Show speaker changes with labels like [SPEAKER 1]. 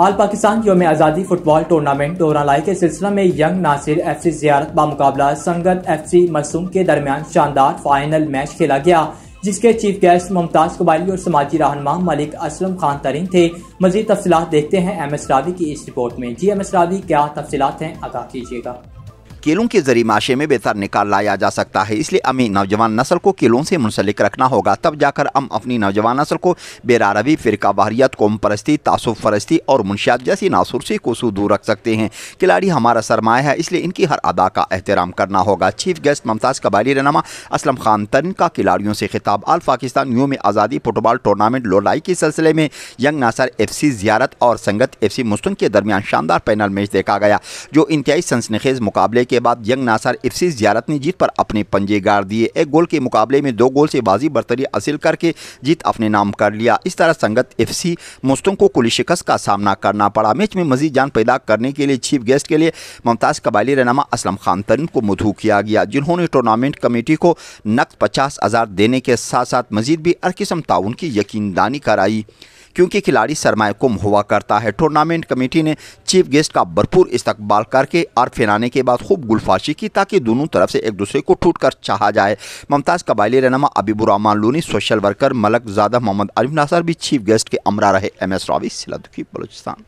[SPEAKER 1] आल पाकिस्तान योम आज़ादी football tournament लाई के सिलसिला में यंग नासिर एफ सी जियारत बामुकाबला संगत एफ सी मसूम के दरमियान शानदार फाइनल मैच खेला गया जिसके चीफ गेस्ट मुमताज़ कबाली और समाजी रहनमा मलिक असलम खान तरीन थे मजीद तफसलत देखते हैं एम एस रावी की इस रिपोर्ट में जी एम एस रावी क्या तफसलत हैं आगाह कीजिएगा
[SPEAKER 2] केलों के जरिए माशे में बेहतर निकाल लाया जा सकता है इसलिए हमें नौजवान नस्ल को केलों से मुंसलिक रखना होगा तब जाकर हम अपनी नौजवान नस्ल को बेरारवी फ़िरका बहरीत कौम परस्ती तासुफ परस्ती और मुंशियात जैसी नासुरसी को कोसू दूर रख सकते हैं खिलाड़ी हमारा सरमाया है इसलिए इनकी हर अदा का एहतराम करना होगा चीफ गेस्ट मुमताज़ कबाली रहनमा असलम खान तन का खिलाड़ियों से खिताब आल पाकिस्तान यूम आज़ादी फुटबॉल टूर्नामेंट लोलाई के सिलसिले में यंग नासर एफ सी जियारत और संगत एफ सी मुस्तन के दरमियान शानदार पैनल मैच देखा गया जो इंतहाई सनसनखेज़ मुकाबले के बाद यंग नासर इफ्सी जियारत ने जीत पर अपने पंजे गाड़ दिए एक गोल के मुकाबले में दो गोल से बाजी बरतरी हासिल करके जीत अपने नाम कर लिया इस तरह संगत एफ सी मुस्तों को कुली शिकस्त का सामना करना पड़ा मैच में मजीद जान पैदा करने के लिए चीफ गेस्ट के लिए मुमताज़ कबायली रहनमा असलम खान तरीन को मधु किया गया जिन्होंने टूर्नामेंट कमेटी को नकद पचास हज़ार देने के साथ साथ मजीद भी हर किस्म ताउन की यकीन दानी कराई क्योंकि खिलाड़ी सरमाए कुम हुआ करता है टूर्नामेंट कमेटी ने चीफ गेस्ट का भरपूर इस्तकबाल करके और फैलाने के बाद खूब गुलफाशी की ताकि दोनों तरफ से एक दूसरे को टूट कर चाहा जाए मुमताज़ कबायली रहनमा अबीबुररहमान लूनी सोशल वर्कर मलक ज़ादा मोहम्मद अरिफ नासर भी चीफ गेस्ट के अमरा रहे एम एस रावी सिलादुखी बलोचिस्तान